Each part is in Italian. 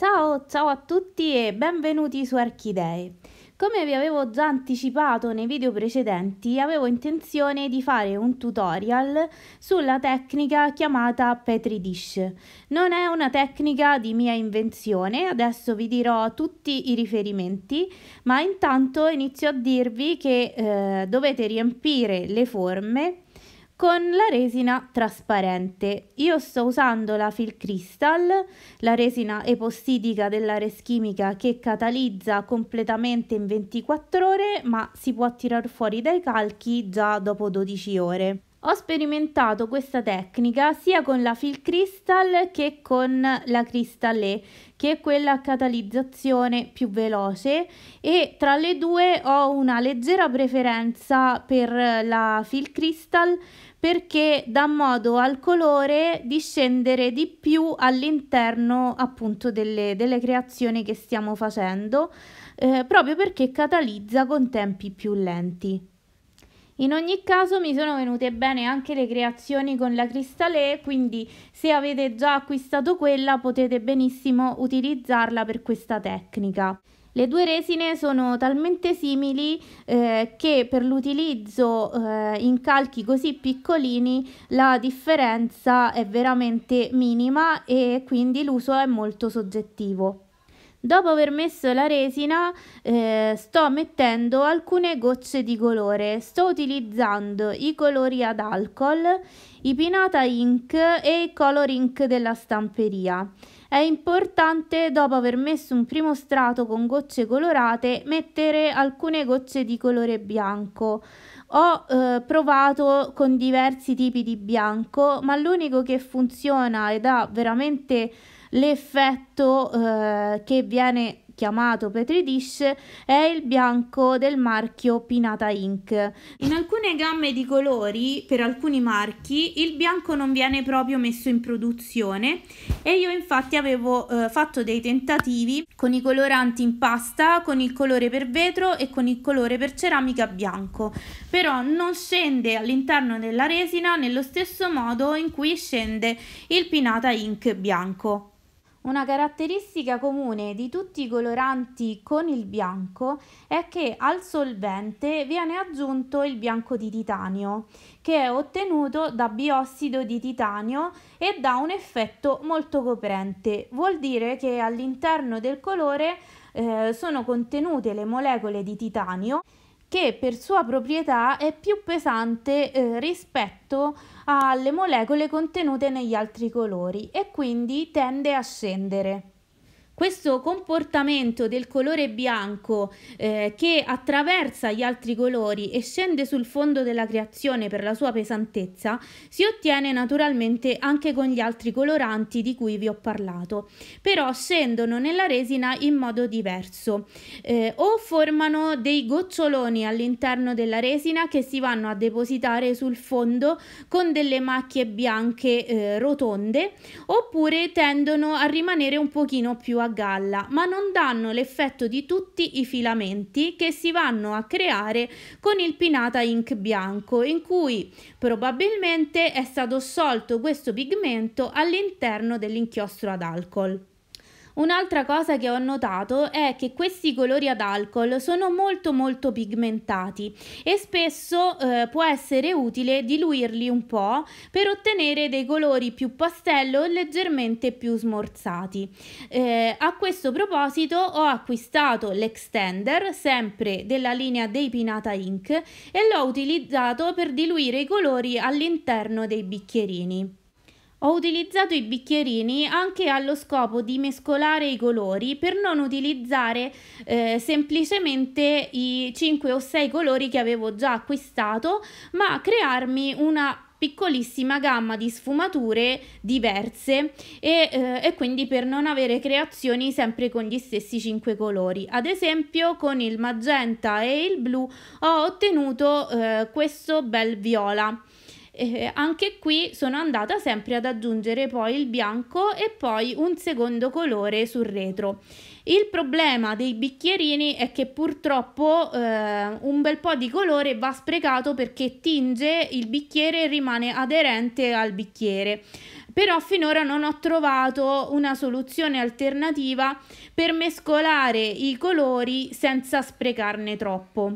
Ciao, ciao a tutti e benvenuti su Archidee. Come vi avevo già anticipato nei video precedenti, avevo intenzione di fare un tutorial sulla tecnica chiamata Petri Dish. Non è una tecnica di mia invenzione, adesso vi dirò tutti i riferimenti, ma intanto inizio a dirvi che eh, dovete riempire le forme con la resina trasparente. Io sto usando la Phil Crystal, la resina epossidica della Reschimica che catalizza completamente in 24 ore, ma si può tirar fuori dai calchi già dopo 12 ore. Ho sperimentato questa tecnica sia con la Phil Crystal che con la Crystallet, che è quella a catalizzazione più veloce e tra le due ho una leggera preferenza per la Phil Crystal perché dà modo al colore di scendere di più all'interno appunto delle, delle creazioni che stiamo facendo, eh, proprio perché catalizza con tempi più lenti. In ogni caso mi sono venute bene anche le creazioni con la Cristalè, quindi se avete già acquistato quella potete benissimo utilizzarla per questa tecnica. Le due resine sono talmente simili eh, che per l'utilizzo eh, in calchi così piccolini la differenza è veramente minima e quindi l'uso è molto soggettivo. Dopo aver messo la resina eh, sto mettendo alcune gocce di colore, sto utilizzando i colori ad alcol, i Pinata Ink e i Color Ink della stamperia. È importante, dopo aver messo un primo strato con gocce colorate, mettere alcune gocce di colore bianco. Ho eh, provato con diversi tipi di bianco, ma l'unico che funziona ed ha veramente l'effetto eh, che viene chiamato Petri Dish è il bianco del marchio Pinata Ink. In alcune gamme di colori, per alcuni marchi, il bianco non viene proprio messo in produzione e io infatti avevo eh, fatto dei tentativi con i coloranti in pasta, con il colore per vetro e con il colore per ceramica bianco, però non scende all'interno della resina nello stesso modo in cui scende il Pinata Ink bianco. Una caratteristica comune di tutti i coloranti con il bianco è che al solvente viene aggiunto il bianco di titanio, che è ottenuto da biossido di titanio e dà un effetto molto coprente. Vuol dire che all'interno del colore eh, sono contenute le molecole di titanio che per sua proprietà è più pesante eh, rispetto alle molecole contenute negli altri colori e quindi tende a scendere. Questo comportamento del colore bianco eh, che attraversa gli altri colori e scende sul fondo della creazione per la sua pesantezza si ottiene naturalmente anche con gli altri coloranti di cui vi ho parlato, però scendono nella resina in modo diverso eh, o formano dei goccioloni all'interno della resina che si vanno a depositare sul fondo con delle macchie bianche eh, rotonde oppure tendono a rimanere un pochino più aggressive galla, ma non danno l'effetto di tutti i filamenti che si vanno a creare con il pinata ink bianco, in cui probabilmente è stato assolto questo pigmento all'interno dell'inchiostro ad alcol. Un'altra cosa che ho notato è che questi colori ad alcol sono molto molto pigmentati e spesso eh, può essere utile diluirli un po' per ottenere dei colori più pastello e leggermente più smorzati. Eh, a questo proposito ho acquistato l'extender sempre della linea dei Pinata Ink e l'ho utilizzato per diluire i colori all'interno dei bicchierini. Ho utilizzato i bicchierini anche allo scopo di mescolare i colori per non utilizzare eh, semplicemente i 5 o 6 colori che avevo già acquistato, ma crearmi una piccolissima gamma di sfumature diverse e, eh, e, quindi per non avere creazioni sempre con gli stessi 5 colori. Ad esempio con il magenta e il blu ho ottenuto eh, questo bel viola eh, anche qui sono andata sempre ad aggiungere poi il bianco e poi un secondo colore sul retro. Il problema dei bicchierini è che purtroppo eh, un bel po' di colore va sprecato perché tinge il bicchiere e rimane aderente al bicchiere però finora non ho trovato una soluzione alternativa per mescolare i colori senza sprecarne troppo.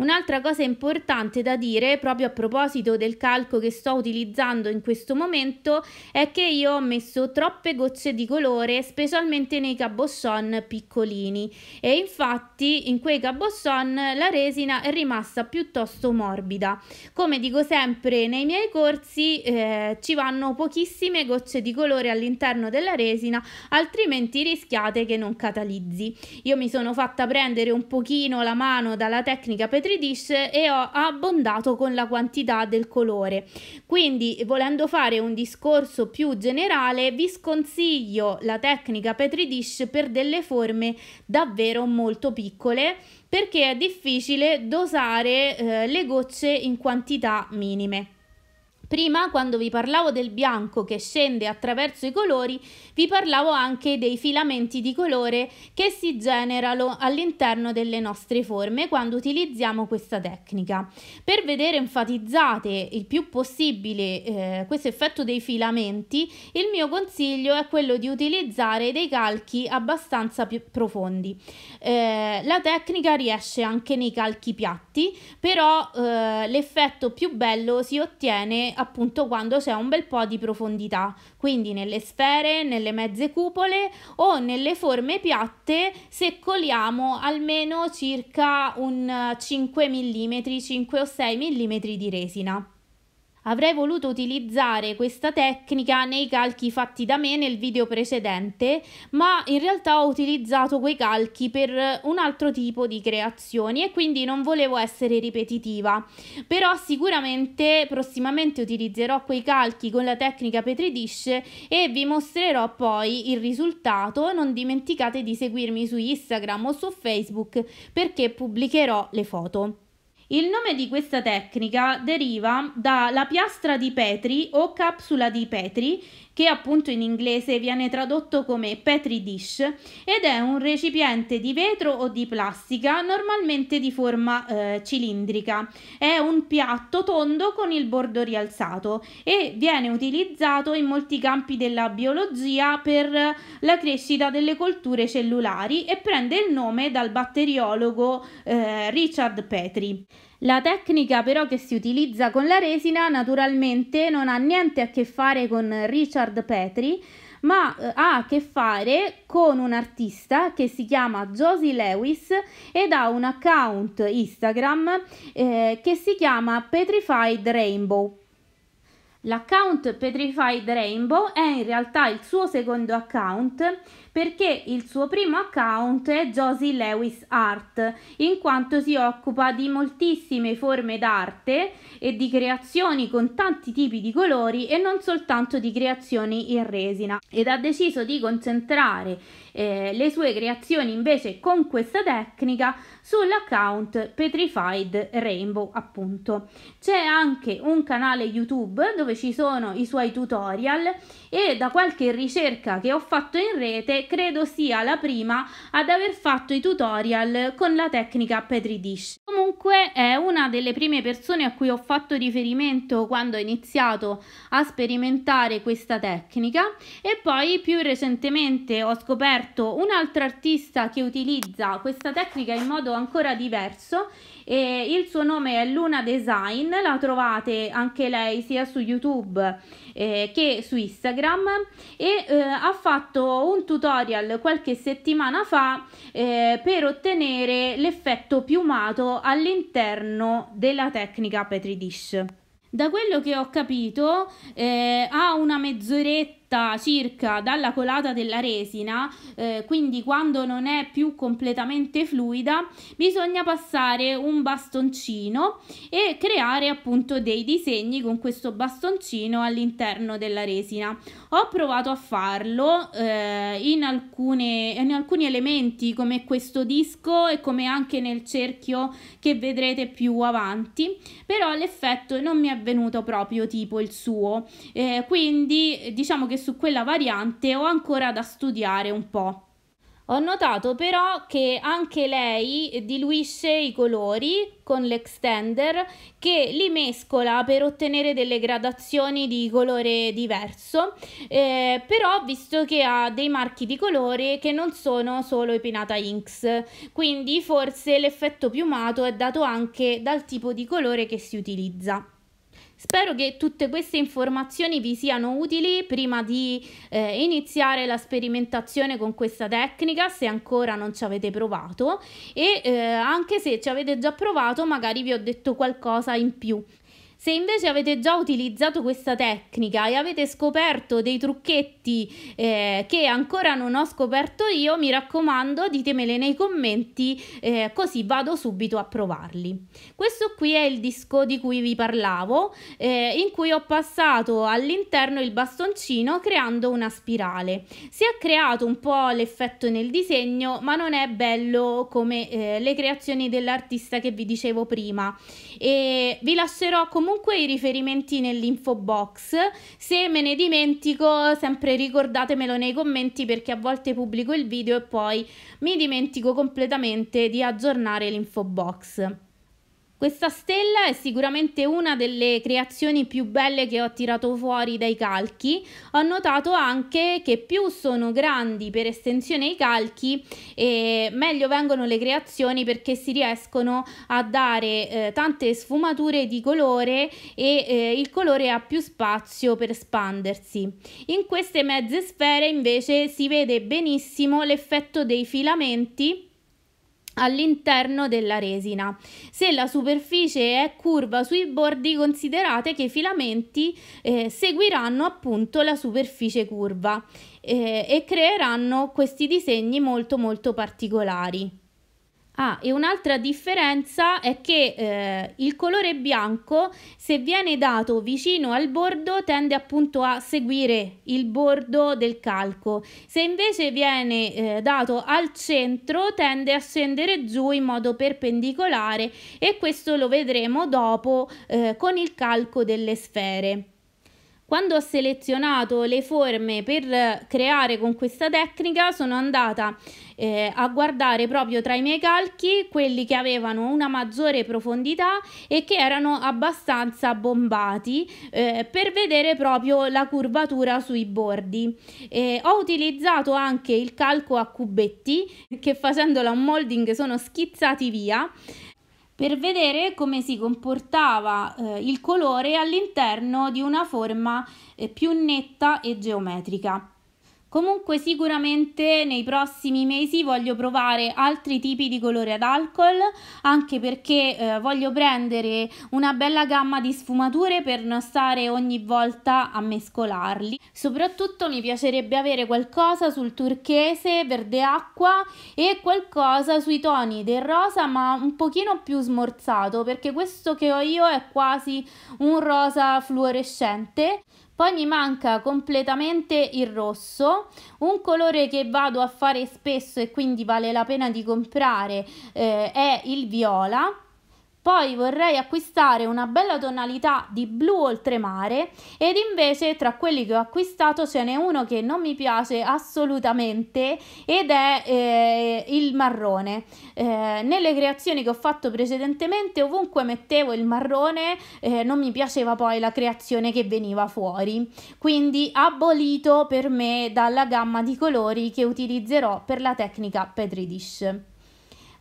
Un'altra cosa importante da dire proprio a proposito del calco che sto utilizzando in questo momento è che io ho messo troppe gocce di colore specialmente nei cabochon piccolini e infatti in quei cabochon la resina è rimasta piuttosto morbida. Come dico sempre nei miei corsi eh, ci vanno pochissime gocce di colore all'interno della resina altrimenti rischiate che non catalizzi. Io mi sono fatta prendere un pochino la mano dalla tecnica petrificata altri dish e ho abbondato con la quantità del colore. Quindi volendo fare un discorso più generale vi sconsiglio la tecnica Petri dish per delle forme davvero molto piccole perché è difficile dosare eh, le gocce in quantità minime. Prima, quando vi parlavo del bianco che scende attraverso i colori, vi parlavo anche dei filamenti di colore che si generano all'interno delle nostre forme quando utilizziamo questa tecnica. Per vedere enfatizzate il più possibile eh, questo effetto dei filamenti, il mio consiglio è quello di utilizzare dei calchi abbastanza più profondi. Eh, la tecnica riesce anche nei calchi piatti, però eh, l'effetto più bello si ottiene appunto quando c'è un bel po' di profondità, quindi nelle sfere, nelle mezze cupole o nelle forme piatte se coliamo almeno circa un 5 mm, 5 o 6 mm di resina. Avrei voluto utilizzare questa tecnica nei calchi fatti da me nel video precedente, ma in realtà ho utilizzato quei calchi per un altro tipo di creazioni e quindi non volevo essere ripetitiva. Però sicuramente prossimamente utilizzerò quei calchi con la tecnica Petri dish e vi mostrerò poi il risultato. Non dimenticate di seguirmi su Instagram o su Facebook perché pubblicherò le foto. Il nome di questa tecnica deriva dalla piastra di Petri o capsula di Petri, che appunto in inglese viene tradotto come Petri dish ed è un recipiente di vetro o di plastica normalmente di forma eh, cilindrica. È un piatto tondo con il bordo rialzato e viene utilizzato in molti campi della biologia per la crescita delle colture cellulari e prende il nome dal batteriologo eh, Richard Petri. La tecnica però che si utilizza con la resina naturalmente non ha niente a che fare con Richard Petri, ma eh, ha a che fare con un artista che si chiama Josie Lewis ed ha un account Instagram eh, che si chiama Petrified Rainbow. L'account Petrified Rainbow è in realtà il suo secondo account perché il suo primo account è Josie Lewis Art, in quanto si occupa di moltissime forme d'arte e di creazioni con tanti tipi di colori e non soltanto di creazioni in resina ed ha deciso di concentrare eh, le sue creazioni invece con questa tecnica sull'account Petrified Rainbow appunto. C'è anche un canale YouTube dove ci sono i suoi tutorial e da qualche ricerca che ho fatto in rete credo sia la prima ad aver fatto i tutorial con la tecnica Petri Dish. Comunque è una delle prime persone a cui ho fatto riferimento quando ho iniziato a sperimentare questa tecnica e poi più recentemente ho scoperto un altro artista che utilizza questa tecnica in modo ancora diverso e il suo nome è Luna Design, la trovate anche lei sia su YouTube eh, che su Instagram e eh, ha fatto un tutorial qualche settimana fa eh, per ottenere l'effetto piumato all'interno della tecnica Petri Dish. Da quello che ho capito eh, ha una mezz'oretta detta circa dalla colata della resina, eh, quindi quando non è più completamente fluida, bisogna passare un bastoncino e creare appunto dei disegni con questo bastoncino all'interno della resina. Ho provato a farlo eh, in, alcune, in alcuni elementi come questo disco e come anche nel cerchio che vedrete più avanti, però l'effetto non mi è venuto proprio tipo il suo, eh, quindi diciamo che su quella variante ho ancora da studiare un po'. Ho notato però che anche lei diluisce i colori con l'extender che li mescola per ottenere delle gradazioni di colore diverso, eh, però visto che ha dei marchi di colore che non sono solo i Pinata Inks, quindi forse l'effetto piumato è dato anche dal tipo di colore che si utilizza. Spero che tutte queste informazioni vi siano utili prima di eh, iniziare la sperimentazione con questa tecnica se ancora non ci avete provato e eh, anche se ci avete già provato magari vi ho detto qualcosa in più. Se invece avete già utilizzato questa tecnica e avete scoperto dei trucchetti eh, che ancora non ho scoperto io, mi raccomando, ditemele nei commenti, eh, così vado subito a provarli. Questo qui è il disco di cui vi parlavo, eh, in cui ho passato all'interno il bastoncino creando una spirale. Si è creato un po' l'effetto nel disegno, ma non è bello come eh, le creazioni dell'artista che vi dicevo prima. E vi lascerò comunque comunque i riferimenti nell'info box. Se me ne dimentico, sempre ricordatemelo nei commenti perché a volte pubblico il video e poi mi dimentico completamente di aggiornare l'info box. Questa stella è sicuramente una delle creazioni più belle che ho tirato fuori dai calchi. Ho notato anche che più sono grandi per estensione i calchi, eh, meglio vengono le creazioni perché si riescono a dare eh, tante sfumature di colore e eh, il colore ha più spazio per espandersi. In queste mezze sfere invece si vede benissimo l'effetto dei filamenti all'interno della resina. Se la superficie è curva sui bordi, considerate che i filamenti eh, seguiranno appunto la superficie curva eh, e creeranno questi disegni molto molto particolari. Ah, e un'altra differenza è che eh, il colore bianco, se viene dato vicino al bordo, tende appunto a seguire il bordo del calco. Se invece viene eh, dato al centro, tende a scendere giù in modo perpendicolare e questo lo vedremo dopo eh, con il calco delle sfere. Quando ho selezionato le forme per creare con questa tecnica sono andata eh, a guardare proprio tra i miei calchi quelli che avevano una maggiore profondità e che erano abbastanza bombati eh, per vedere proprio la curvatura sui bordi. Eh, ho utilizzato anche il calco a cubetti che facendola un molding sono schizzati via per vedere come si comportava eh, il colore all'interno di una forma eh, più netta e geometrica. Comunque sicuramente nei prossimi mesi voglio provare altri tipi di colore ad alcol, anche perché eh, voglio prendere una bella gamma di sfumature per non stare ogni volta a mescolarli. Soprattutto mi piacerebbe avere qualcosa sul turchese, verde acqua e qualcosa sui toni del rosa ma un pochino più smorzato perché questo che ho io è quasi un rosa fluorescente poi mi manca completamente il rosso un colore che vado a fare spesso e quindi vale la pena di comprare eh, è il viola poi vorrei acquistare una bella tonalità di blu oltremare ed invece tra quelli che ho acquistato ce n'è uno che non mi piace assolutamente ed è eh, il marrone. Eh, nelle creazioni che ho fatto precedentemente ovunque mettevo il marrone eh, non mi piaceva poi la creazione che veniva fuori, quindi abolito per me dalla gamma di colori che utilizzerò per la tecnica Petri dish.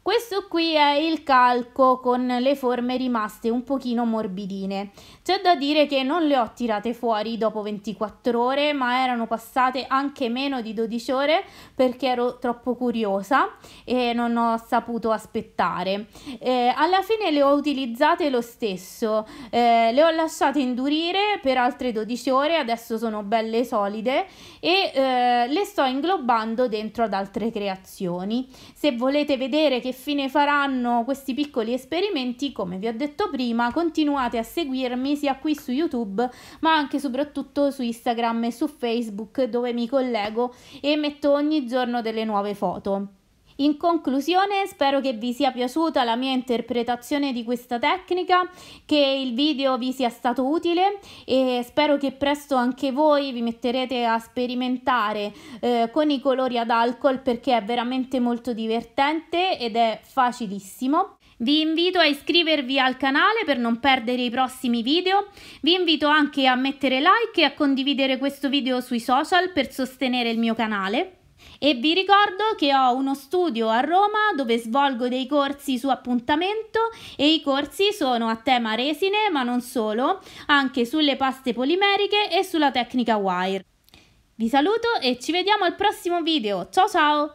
Questo qui è il calco con le forme rimaste un pochino morbidine. C'è da dire che non le ho tirate fuori dopo 24 ore, ma erano passate anche meno di 12 ore perché ero troppo curiosa e non ho saputo aspettare. Eh, alla fine le ho utilizzate lo stesso, eh, le ho lasciate indurire per altre 12 ore, adesso sono belle solide e eh, le sto inglobando dentro ad altre creazioni. Se volete vedere che che fine faranno questi piccoli esperimenti, come vi ho detto prima, continuate a seguirmi sia qui su YouTube, ma anche soprattutto su Instagram e su Facebook, dove mi collego e metto ogni giorno delle nuove foto. In conclusione spero che vi sia piaciuta la mia interpretazione di questa tecnica, che il video vi sia stato utile e spero che presto anche voi vi metterete a sperimentare eh, con i colori ad alcol perché è veramente molto divertente ed è facilissimo. Vi invito a iscrivervi al canale per non perdere i prossimi video, vi invito anche a mettere like e a condividere questo video sui social per sostenere il mio canale e vi ricordo che ho uno studio a Roma dove svolgo dei corsi su appuntamento e i corsi sono a tema resine ma non solo, anche sulle paste polimeriche e sulla tecnica wire. Vi saluto e ci vediamo al prossimo video, ciao ciao!